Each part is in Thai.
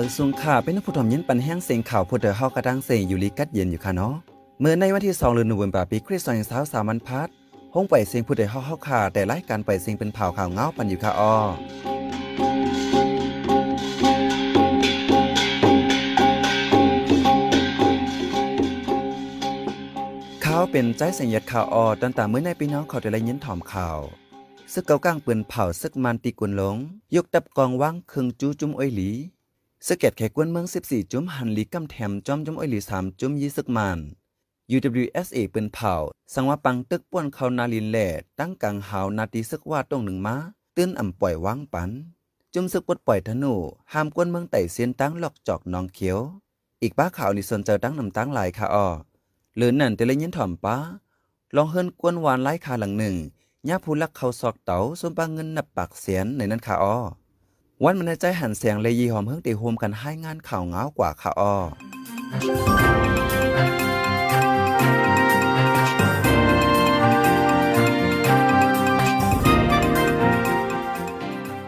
มาซุงค่ะเป็นผู้ทำยินปันแห้งเสียงข่าวผู้เดือเฮากระดังเสียงอยู่ลีกัดเย็นอยู่ค่ะเนาะ เมื่อในวันที่สองเดือนตุลาคาปีคริสต์ศักราชสามันพัดห้องไปเสียงผู้เดือเฮาเฮาค่ะแต่รล่การไปเสียงเป็นเผาข่าวเงาปันอยู่ค่ะอ้อขาเป็นใจสัญญาข่าวออตัแต่เมื่อในปีน้องเขาจะไล่ยินถ่อมข่าว ซึกเกาก้างปืนเผาซึกมันตีกุนหลงยกตับกองว่างเครื่องจู้จุ้มอ้อยหลีสเก็ตแขกวนเมือง 14 จุ้มหันลีกำแถมจอมจุ้มอ้อยหลีสามจุ้มยี่สึกมัน UWSA เป็นเผาสังว่าปังตึกป้วนเขานาลินแหล่ตั้งกลางหาวนาตีสึกว่าต้องหนึ่งมาตื้นอ่ำปล่อยว่างปัน จุ้มซึกกดปล่อยธนูห้ามกวนเมืองไต่เซียนตั้งหลอกจอกนองเขียว อีกป้าข่าวนี่สนใจตั้งนำตั้งหลายค่ะอ้อหรือนั่นแต่ละยินถ่อมป้าลองเฮิรนกวนวานไล่คาหลังหนึ่งย่าผู้ลักเขาสอกเต๋าสมปังเงินนับปากเสียนในนั้นค่ะอ้อวันมันใจหันเสียงเลยยีหอมเฮิงติโฮมกันให้งานข่าวเงากว่าค่ะอ้อ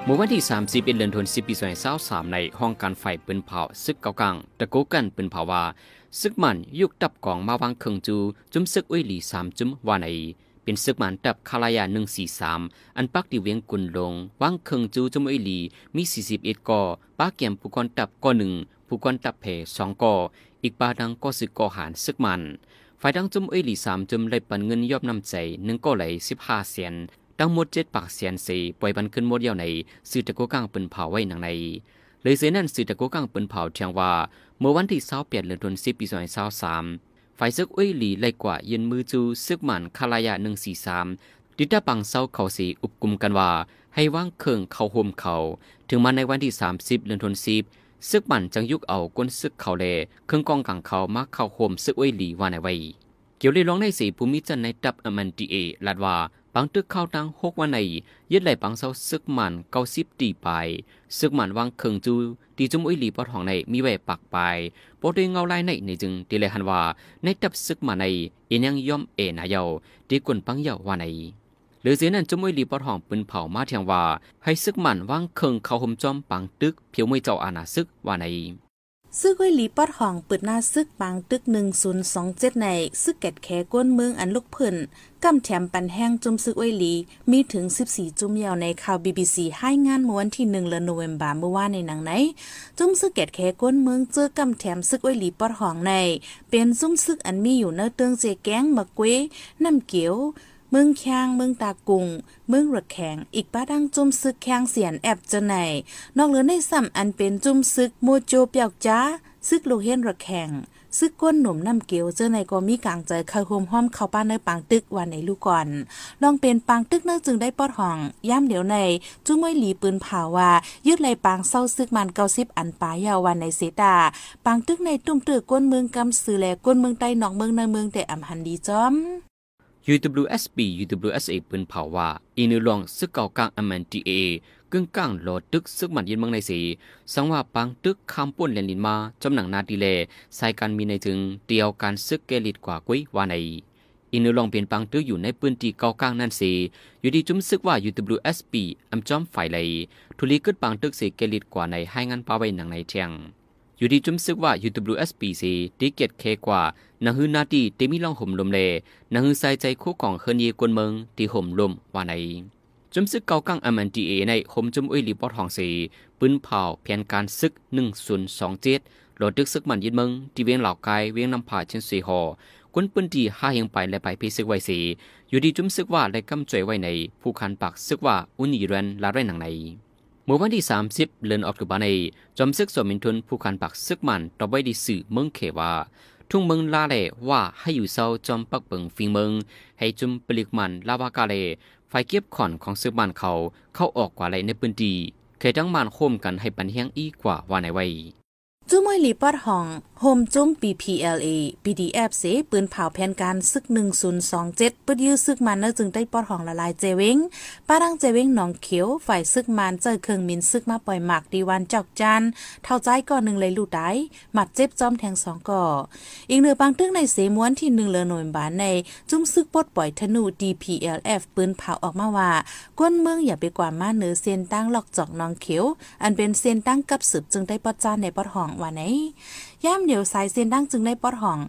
เมื่อวันที่ 30เดือนธันวาคมปี2023ในห้องการไฟปืนเผาซึกเกากังตะโกกันปืนเผาว่า ซึกมันยุกตับกองมาวางเครื่องจู จุ้มซึกอุ้ยหลีสามจุ้มว่าในเป็นศึกหมานตับคารายาหนึ่งสี่สามอันปักดิเวียงกุนลง วัางเคิงจูจมอิลีมีสี่สิบเอ็ดก่อป้าเกี่ยมผู้กอนตับก่อหนึ่งผู้กอนตับเพสองก่ออีกปาดังก็สึกก่อหารศึกมันฝ่ายดังจมอิลีสามจมไรปันเงินยอบนำใจหนึ่งก่อไหลสิบห้าเซียนทั้งหมดเจ็ดปากเซียนสี่ปล่อยบันขึ้นหมดเยียวในสื่อตะโกก้างป็นเผาไว้หนังใน เลยเสียนั่นสื่อตะโกก้างป็นเผาเทียงว่าเมื่อวันที่เสาเปลี่ยนเรือนทุนสิบปีสองพันสสามฝ่ายซึกอุ้ยหลีไลกว่าเย็นมือจู ซึกหมันคารายะหนึ่งสี่สามดิดาปังเศร้าเขาสีอุปกุมกันว่า ให้ว่างเคิงเขาห่มเขา ถึงมาในวันที่สามสิบเดือนธันวาคมซึกหมันจังยุกเอาก้นซึกเขาเลเครื่องกองกังเขามาเข้าห่มซึกอุ้ยหลีว่าในวัยเกี่ยวเลยร้องในสีภูมิจันในดับอแมนดีเอลาดว่าปังตึกเข้าตั้งหกวันในยึดไหลปังเสาซึกหมันเก้าสิบตีไปซึกหมันวางเคิงจูตีจุ้มอุ้ยหลีปอดห้องในมีแหวปักไปปอดเงาลายในในจึงตีเลยหันว่า ในตับซึกหมันในเอ็นยังย่อมเอ็นายาวตีกุนปังเยาววันในหรือเสียนั้นจม้ยหลีปอดห้องปืนเผามาเทียงว่า ให้ซึกหมันว่างเคิงเข้าห่มจอมปังตึกเพียวมวยเจ้าอาณาซึกว่าในซึกไว้หลีปอดห้องเปิดหน้าซึกบางตึก1027ในซึกแกดแคก้นเมืองอันลุกเพิ่นกำแถมปันแห้งจุ่มซึกไว้หลี มีถึง 14 จุ่มยาวในข่าว BBC ให้งานมวนที่1เดือนโนเวมบาเมื่อวานในหนังไหนจุ่มซึกแกดแคก้นเมืองเจอกำแถมซึกไว้หลีปอดห้องใน เป็นจุ่มซึกอันมีอยู่ในเตืองเจแกงมะเกวนำเกียวมึงแข้งมึงตากุงมึงระแขงอีกป้าดังจุ่มซึกแข้งเสียนแอบจะไหนนอกเหลือในซ้ำอันเป็นจุ่มซึกโมโจเปียกจ้าซึกลูกเฮนระแขงซึกก้นหนุ่มน้ำเกลียวเจอในก็มีกลางใจเคยโฮมห้อมเข้าป้านในปังตึกวันในลูกก่อนลองเป็นปังตึกนั่งจึงได้ปอดห้องย่ำเดี๋ยวในจุ้มวยหลีปืนผผาว่ายืดไหลปังเศร้าซึกมันเกาซิบอันปายาววันในเสตาปังตึกในตุ้มตือก้นเมืองกำสือแลก้นเมืองใต้หนองเมืองในเมืองแต่อ่ำหันดีจอม UWSB UWSA ปืนเผาว่าอินุลองซึกเก่ากลางอเมนตีเอกึ่งกลางหลอดตึกซึกมันยินเมืองในสีสังว่าปังตึกคำป่วนเลนลินมาจำหนังนาดีเลสายการมีในถึงเตียวการซึกเกลิดกว่ากุ้ยว่าในอินลองเปลี่ยนปังตึกออยู่ในปืนตีเกากลางนั่นสีอยู่ดีจุ้มซึกว่า UWSP อำจอมฝ่ายเลยทุลีกึดปังตึกสีเกลิดกว่าในให้งานปาไว้หนังในเทียงอยู่ดีจุ้มซึกว่า UWSP สีดีเกตเคกว่านังฮือนาตีเตมีลองห่มลมเลนังฮือใส่ใจคู่ของเฮนเยกวนเมืองที่ห่มลมว่าหนจุมซึกเกากังอมันดีเอในห่มจุมอุ้ยลีบอดหองสีปืนเผาเพียนการซึกหนึ่งศูนย์สองเจ็ดรถดึกซึกมันยิดเมืองที่เวียงเหล่ากายเวียงนำผ่าเช่นสีหอกวนปืนดีห้าเฮยงไปและไปพิซึกไว้สี อยู่ดีจุมซึกว่าได้กำจ่วยไว้ในผู้คันปากซึกว่าอุนีเรนลาเรนหนังในเมื่อวันที่สามสเบือนออกาุบานในจอมซึกสมินทุนผู้คันปักซึกมันต่อไว้ดีสื่อเมืองเขว่าทุ่งเมืองลาเลว่าให้อยู่เศร้าจอมปักเปิงฟิงเมือง ให้จุมปลิกมันลาวากาเลไฟเก็บขอนของซื้อบ้านเขาเข้าออกกว่าไรในพื้นที่เคยทั้งมานโคมกันให้ปันเฮียงอีกว่าว่าไนไว้จุ้มวยลีปอดห้องโฮมจุ้ม BPLA PDF เสปืนเผาแผนการซึก 1027ปืดยื้อซึกมันเนจึงได้ปอดห้องละลายเจวิงป้ารังเจวิงหนองเขียวฝ่ายซึกมันเจอเครื่องมินซึกมาปล่อยหมาก ดีวันจอกจัน เท่าใจก่อนหนึ่งเลยลูกได้หมัดเจ็บจอมแทงสองก่ออีกเนื้อบางตึ้งในเสม้วนที่หนึ่งเลอหน่วยบานในจุ้มซึกปดปล่อยธนู DPLF ปืนเผาออกมาว่าก้นเมืองอย่าไปกว่ามาเนื้อเส้นตั้งหลอกจอกนองเขียวอันเป็นเส้นตั้งกับสืบจึงได้ปอดจานในปอดห้องว่าไหนย่ามเดียวสายเส้นดั้งจึงได้ปอดห้อง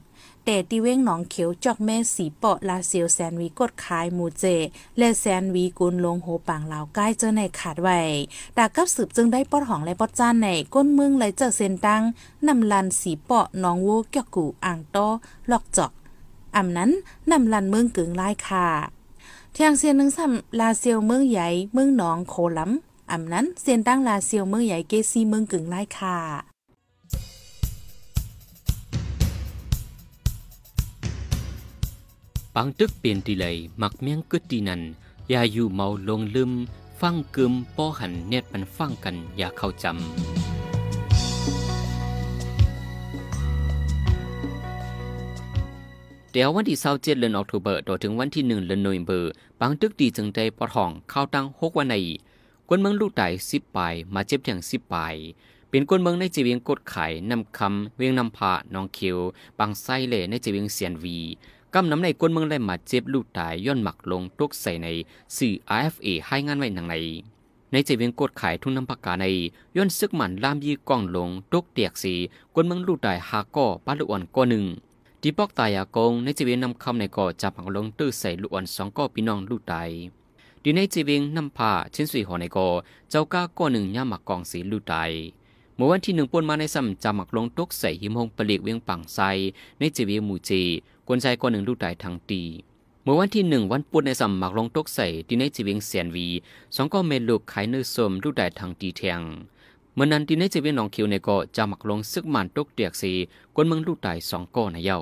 แต่ตีเว้งหนองเขียว จอกแม่ สีเปาะลาเซียวแซนวีกดคายหมูเจ และแซนวีกุนลงโหปังลาวใกล้เจอในขาดไว้ดากับสืบจึงได้ปอดหองและปอดจ้านในก้นมึงเลยเจอเซนตังนำลันสีเปาะน้องโวเกี่ยกูอ่างโตลอกจอกอำนั้นนำลันเมืองกึ่งลายค่ะเทียงเซียนหนึ่งซ้ำลาเซียวเมืองใหญ่เมืองหนองโคลำอำนั้นเซียนตั้งลาเซียวเมืองใหญ่เกซีเมืองกึ่งลายค่ะปังตึกเปลี่ยนตีเลย มักเมียงกึดตีนัน อย่าอยู่เมาลงลืมฟังกึมป้อหัน เน็ดมันฟังกัน อย่าเข้าจำเดี๋ยววันที่เสาร์เจ็ดเดือนออกตุเบอร์ต่อถึงวันที่หนึ่งเดือนโนยเบอร์ บางตึกดีจึงได้ปอทอง เข้าตั้งหกวันในกวนเมืองลูกไต่สิบปลายมาเจ็บอย่างสิบปลายเป็นกวนเมืองในจีเวียงกดไข่นำคำเวียงนำผาน้องเคยวบางไส้เล่ในจีเวียงเสียนวีกำน้ำในกวนเมืองได้มาเจ็บลูกตายย่อนหมักลงตกใส่ในสื่อ RFA ให้งานไว้หนังในในจจเวียงกดขายทุ่งน้ำปากกาในย่อนซึกหมันลามยีกล้องลงตกเตียกสีกวนเมืองลูกตายหาก่อปลาลูกอ่อนก้อหนึ่งดีปอกตายอากงในจจเวียงนำคำในก่อจับหักลงตื้อใส่ลูกอ่อนสองก้อพี่น้องลูกตายดีในจจเวียงนำผ้าชิ้นสีหอในก่อเจ้าก้าก้อหนึ่งย่าหมักกองสีลูกตายเมื่อวันที่หนึ่งปนมาในซ้ำจหมักลงตกใส่หิมหงปลีกเวียงปังไซในจจเวียงมูจีคนชายคนหนึ่งลูกตายทางตีเมื่อวันที่หนึ่งวันปุนในสำหมักลงตกใส่ที่ในจีเวิงเสียนวีสองก็เมลูกขายเนื้อสมลูกตายทางตีเทงเมื่อนั้นที่ในจีเวิงหนองคิวในก็จะหมักลงซึกมันตกเตียกสีคนเมืองลูกตายสองก้อนในเย้า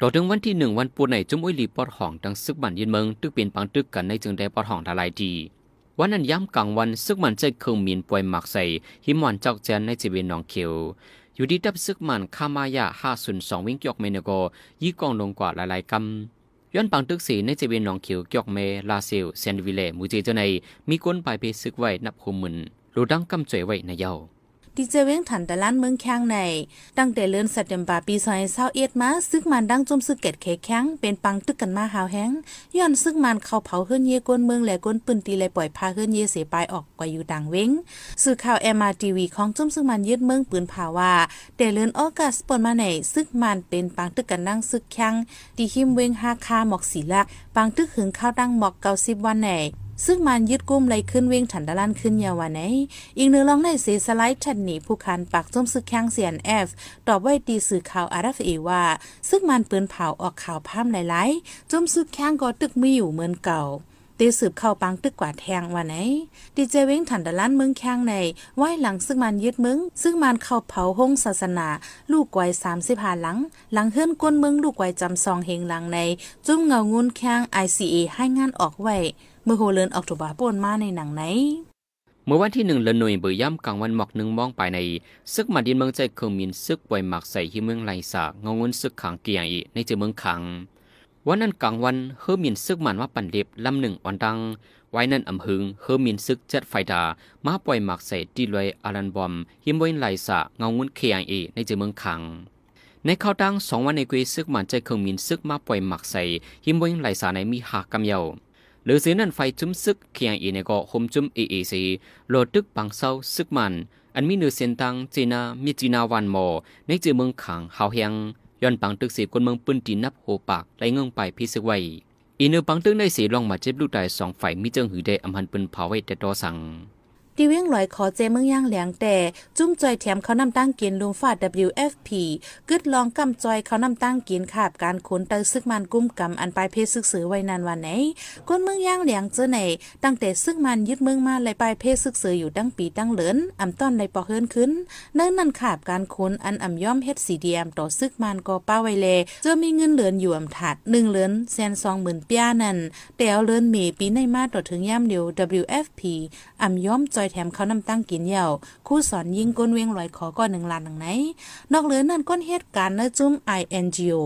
ต่อถึงวันที่หนึ่งวันปนในจุ้มอุ้ยลีปอดห้องดังซึกมันยินเมืองตึกเปลี่ยนปังตึกกันในจึงได้ปอดห้องทลายทีวันนั้นย้ำกลางวันซึกมันใจเครื่องมีนป่วยหมักใส่หิมวันจอกแจนในจีเวงหนองคิวอยู่ดีดับซึกมันคามายาห้าศูนย์สองวิ่งกยกเมนโก ยี่กองลงกว่าหลายๆกำย้อนปังตึกสีในจีเวนหนองเขียวกยกเมลาเซลเซนวิเลมูจิเจเนมีก้นปลายเพศซึกไว้นับหูหมื่นรูดังกำจ่วยไว้ในเยา้าดีเจเว้งถันตะล้านเมืองแข้งใน ตั้งแต่เลือนสัตเดมบาปีซอยเศร้าเอ็ดมา ซึกมันดังจมซึกเกตเคแข้ง เป็นปังตึกกันมาหาวแห้งย้อนซึกมันเข้าเผาเฮือนเยกวนเมืองและกวนปืนตีและปล่อยพาเฮือนเยเสียปลายออกกว่าอยู่ดังเว้งสื่อข่าวเอ็มอาร์ทีวีของจมซึกมันยึดเมืองปืนผาว่าแต่เลือนออกัสปนมาไหนซึกมันเป็นปังตึกกันนั่งซึกแข้งดีหิมเว้งห้าคาหมอกสีลักปังตึกหึงข้าวดังหมอกเกาสิบวันไหนซึ่งมันยึดกุ้มไลขึ้นเวงฉันดะลันขึ้นยาวไหน อีกหนึ่งลองในสสไลด์ฉันหนีผู้คันปากส้มซึกแข้งเสียนเอฟตอบไว้ตีสื่อข่าวอารัฟเอว่า ซึ่งมันปืนเผาออกข่าวพามหลายๆจมซึกแข้งก็ตึกมีอยู่เหมือนเก่าตีสืบเข้าปังตึกกว่าแทงวันไหนดีเจเว้งถันดะลันมึงแข้งในไหวหลังซึ่งมันยึดมึง ซึ่งมันเข้าเผาห้องศาสนา ลูกไกวสามสิบหาหลัง หลังเฮือนก้นมึงลูกไกวจำซองเฮงหลังในจุ้มเงางุนแข้งไอซีเอให้งานออกไว้เมื่อโฮเลินออกตุบาป่วนมาในหนังไหน เมื่อวันที่หนึ่งเะนหน่วยเบย่ำกลางวันหมอกหนึ่งมองไปในซึกมาดินเมืองใจเครืองมินซึกไวหมักใส่ที่เมืองไรสากงงุนซึกขังเกียงอีในเจอเมืองขัง วันนั้นกลางวันเฮอมินซึกมันว่าปันเล็บลำหนึ่งอ่อนดัง ไว้นั่นอำหึงเฮอมินซึกจัดไฟดามาปล่อยหมักใส่ที่ลอยอารันบอมหิมเวนไลสะเงางุนเคียงเอในเจอเมืองขังในข้าวดังสองวันในกุยซึกมันใจเครืองมินซึกมาปล่อยหมักใส่หิมเวนไลสะในมีหากกำเยาหรือสีนั้นไฟจุ้มซึกเคียงอีในเกา็คมจุ้มเอเอซีโลดึกปังเศร้าซึกมันอันมีเนื้อเส้นตังจีนามีจีนาวันหมอในจือเมืองขังเฮาเฮียงย้อนปังตึกสีคนเมืองปืนตีนับโหปากไรเงื่องไปพิสไว้ อีเนื้อปังตึกในสีลองมาเจ็บลูกตายสองฝ่ายมีเจิงหือได้อำพันปืนเผาไว้แต่ตอสั่งดีเว้งลอยขอเจเมืองย่างแหลงแต่จุ้มจอยแถมเขานำตั้งกินลุมฟาด WFP กึดลองกำจอยเขานำตั้งกินขาบการขนเตอซึกมันกุ้มกำอันปลายเพศซึกสือไว้นานวันไหนก้นเมืองย่างแหลงเจอไหนตั้งแต่ซึกมันยึดเมืองมาเลยปลายเพศซึกสืออยู่ตั้งปีตั้งเหลินอำต้อนในปอเฮินขึ้นเนื่องนั้นขาบการขนอันอำย่อมเฮ็ดสีเดียมต่อซึกมันกอป้าไวเลเจอมีเงินเหลือนอยู่อำถัดหนึ่งเหลือนแสนสองหมื่นปียนั่นแต่เอาเหลือนเมปีในมาต่อถึงย่ามเดียว WFP อำย่อมจอยอยแถมเขานำตั้งกินเหย่าคู่สอนยิงก้นเวียงลอยขอก็หนึ่งล้านหนังไหน นอกเหลือนั่นก้นเหตุการณ์เนื้อจุ้ม INGO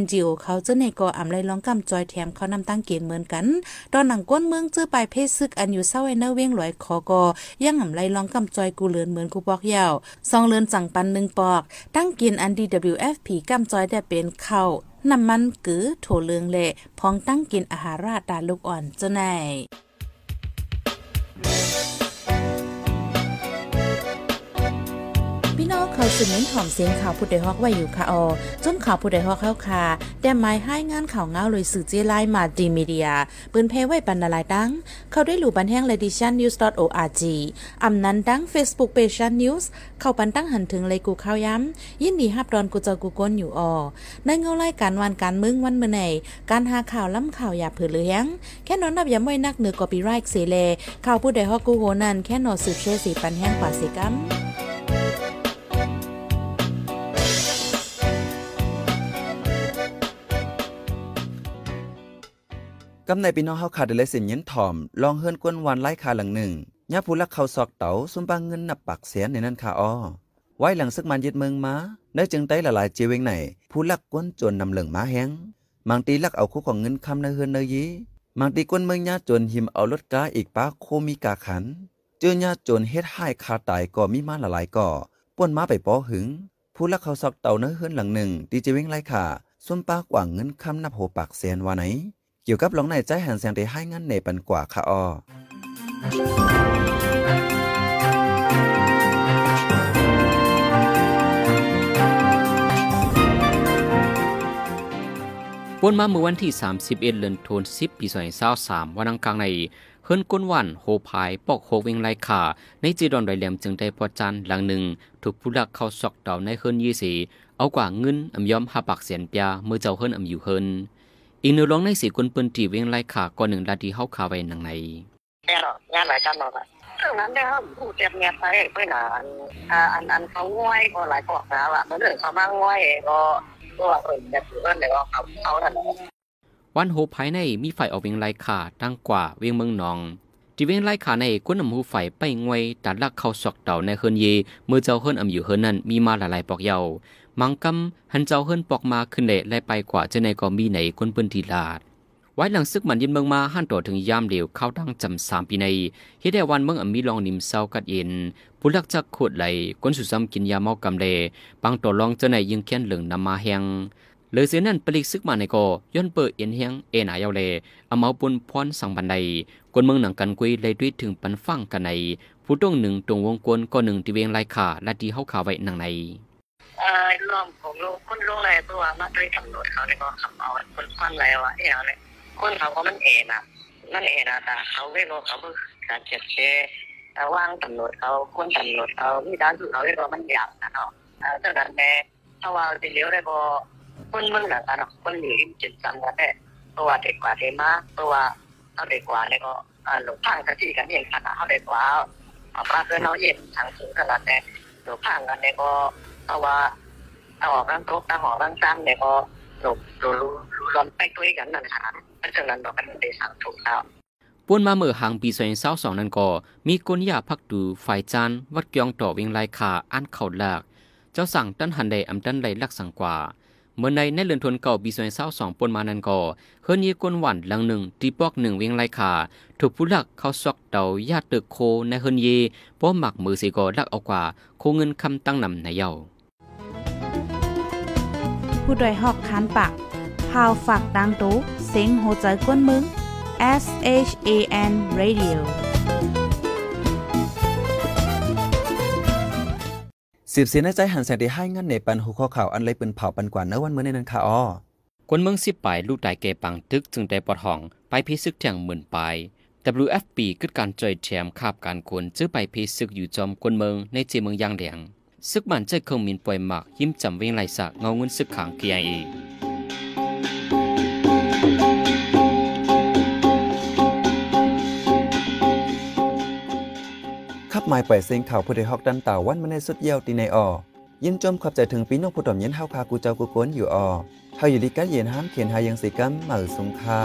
NGO เขาจะในก่ออำไรล้องกำจอยแถมเขานำตั้งกินเหมือนกัน ตอนหนังก้นเมืองจื้อไปเพศึกอันอยู่เศร้าไอ้เนื้อเวียงลอยขอก็ยังอำไรล้องกำจอยกูเหลือนเหมือนกูบอกเหย่าซองเลือนสั่งปันหนึ่งปอกตั้งกินอัน DWFP กำจอยได้เป็นเข้าน้ำมันกือโถเลืองเละพองตั้งกินอาหารราดาลูกอ่อนเจ้าไหนสื่เน้นหอมเสียงข่าวผู้ใดฮอกไว้อยู่ค่ะออ จนข่าวผู้ใดฮอกเข้าค่ะ แต่หมายให้งานข่าวเงาเลยสื่อเจไลมาดีมีเดีย ปืนเพไว้ปันนาลายดังเข้าได้หลู่บันแห้งเลดิชันนิวส์ .org อำนั้นดังเฟซบุ๊กเพจชันนิวส์ เข้าปันตั้งหันถึงเลยกูเข้าย้ำยินดีฮับดอนกูเจอกูก้นอยู่ออในเงาไล่การวันการมึงวันเมื่อไหการหาข่าวล้ำข่าวอย่าเผือเลือยงแค่นอนนับยาำไว้นักเหนือกอปีไรค์เสเลข่าวผู้ใดฮอกกูโหนันแค่นอสืบเชื่อสีปันแห้งกว่าสีกัมำในพี่น้องเฮาขาดเลยเสียงเย็นถ่อมลองเฮือนกวนวันไล่ขาหลังหนึ่งยาผู้ลักเขาซอกเต๋าซุมบางเงินนับปักเสียนในนั้นค่ะอ้อไว้หลังซึกมันยึดเมืองมาได้จึงไต้ละลายจีเวงไหน ผู้ลักกวนจนนำเหลืองมาแ้งบางตีลักเอาคู่ของเงินคำในเฮือนเนยีบางตีกวนเมืองญาจนหิมเอารถกาอีกป้าโคมีกาขัน เจอญาจนเฮ็ดให้คาตายก็มีมาละลายก่อป่นมาไปป้อหึงผู้ลักเขาซอกเต่าเนื้อเฮือนหลังหนึ่ง ตีจีเวงไล่ค่ะซุมปากว่างเงินคำนับโหปากเสียนว่าไหนเกี่ยวกับหลงในใจหันแสงได้ให้งั้นในปันกว่าค่ะออปนมาเมื่อวันที่ 31เดือนธันวาคมปี2023วันอังคารใน เฮิรนก้นวัน โฮภาย ปอกโฮวิงไลขาในจีดอนไรเหลี่ยมจึงได้พอจันหลังหนึ่งถูกผู้ลักเข้าซอกดาวในเฮิรนยี่สี เอากว่าเงินอำยอมหาปากเสียนปยาเมื่อเจ้าเฮิรนอำอยู่เฮิรนอีนูร้องในสีกคนปืนตีเวียงไล่ขาก่อนหนึ่งดาดีเฮาขาไว้หนังในแน่หรอกงานหลายกันหรอกเรงนั้นเนี่ยเขาพูดเตรีมเงียไปเพื่อนาอันอันเขาง่วยก็หลายกอกนะว่ะมันเหลือเขาบ้างง่วยก็ตัวออแบบเพื่นเดี๋ยวเขาเขาหนอยวันโหภายในมีไฟออกเวียงไล่ขาตั้งกว่าเวียงเมืองนองจีเวียงไล่ขาในก้นอำหูไฟไปงวยตัดลักเข้าสอกเต่าในเฮือนเย เมื่อเจ้าเฮือนอำอยู่เฮือนนั้นมีมาหลายๆปอกเยาวมังกำหันเจ้าเฮิรนปอกมาขึ้นเละไลไปกว่าจะในกอมีไหนคนพื้นทีลาด ไว้หลังซึกมันยินเมืองมาหันต่อถึงยามเดียวเข้าดังจำสามปีใน เฮดแดวันเมืองอมีลองนิมเศร้ากัดเย็น ผู้ลักจักขวดไหลคนสุดซ้ำกินยาเมากำเลปังต่อลองเจนาในยิงแค้นเหลืองนำมาแหงเลยเสียนั่นปลิกซึกมาในกอย้อนเปิดเอ็นเฮียงเอหนายาวเลเอาเมาปุนพรสั่งบันไดคนเมืองหนังกันกุยเลยด้วยถึงปันฟังกันในผู้ต้องหนึ่งตรงวงกลมก็หนึ่งตีเวงลายขาและทีเฮาขาไว้หนังในอ่าน้องโลูกคนลูกอะไรตัวมาด้วยตำรวจเขาเ่ยก็ับเอาคนควันอะไรวะเอ๋อเลยคนเขาก็มันเอ็นอ่ะมันเอ็นอ่ะแต่เขาไม่รู้เขาเพิ่งการเจ็บเชแต่ว่างตำรวจเขาคนตำรวจเขา มี ด้านสุดเขาเรียกว่ามันหยาบนะเนาะเจ่าดันแม่ถ้าว่าจะเลี้ยวได้บ่คนมึงหลังกันคนหนีจิตจังแล้แม่ตัวเด็กกว่าเทมาตัวเอาเด็กกว่าเนี่ยก็หลทางกันที่กันเองขนาดเาเด็กกว่าเอาเพื่อนเอาเย็นทางสูงขนาดแต่หลทางกันเนี่ยก็เพราะว่าเอาออกร่างทกเอาออกร่างั้งเนี่ยพอหนุตดวรู้้อนไปต้วยกันนั่น่าเพราะฉะนั้นบอกกันได้สามถูกแล้วป่นมาเมื่อหางปีเสาสองนั้นก็มีกุญยาพักดูฝ่ายจันวัดกยองต่อวิงไลขาอันเข่าหลากเจ้าสั่งตั้นหันใดอำตั้นไลลักสังกว่า เมื่อในในเรือนทนเก่าปีเสาสองป่นมานั้นก็เฮือนยีกนหวันหลังหนึ่งตีปอกหนึ่งวิงไยขาถูกผู้ลักเข้าซอกเตาญาติเตกโคในเฮือนยีเพราะหมักมือสีกอลักเอากว่า โคเงินคำตั้งนำในเยา้าผู้ดยหอกคันปากพาวฝากดังตู้เซ็งโหใจกวนมึง S H A N Radio สิบสีนใจหันแสงได้ให้งั้นในปันหูข้อข่าว อันเลยเป็นเผาปันกว่าเนื้อวันเมื่อในนั้นค่ะอ้อคนเมืองสิบปลายลูกตายเกปังตึกจึงได้ปอดห้องไปพิสึกเถียงหมื่นปลาย WFP คือการจอยแถมคาบการกวนจื้อไปพิสึกอยู่จอมคนเมืองในจีเมืองยางแดงซึกมันใจคงมีนป่วยหมากยิ้มจำเวงไหลสักเงาเงินสึกขังเกียเองขับหมายป่อยเสียงข่าวผู้ใดฮอกดันตาวันมาในสุดเยี่ยวตีในออยินจมขับใจถึงปีนอกผู้ต่อมยันเท้าพากูเจ้ากูโกนอยู่ออเฮาอยู่ดีกันเย็นห้ามเขียนหายังสีกัมมาหรือสงคา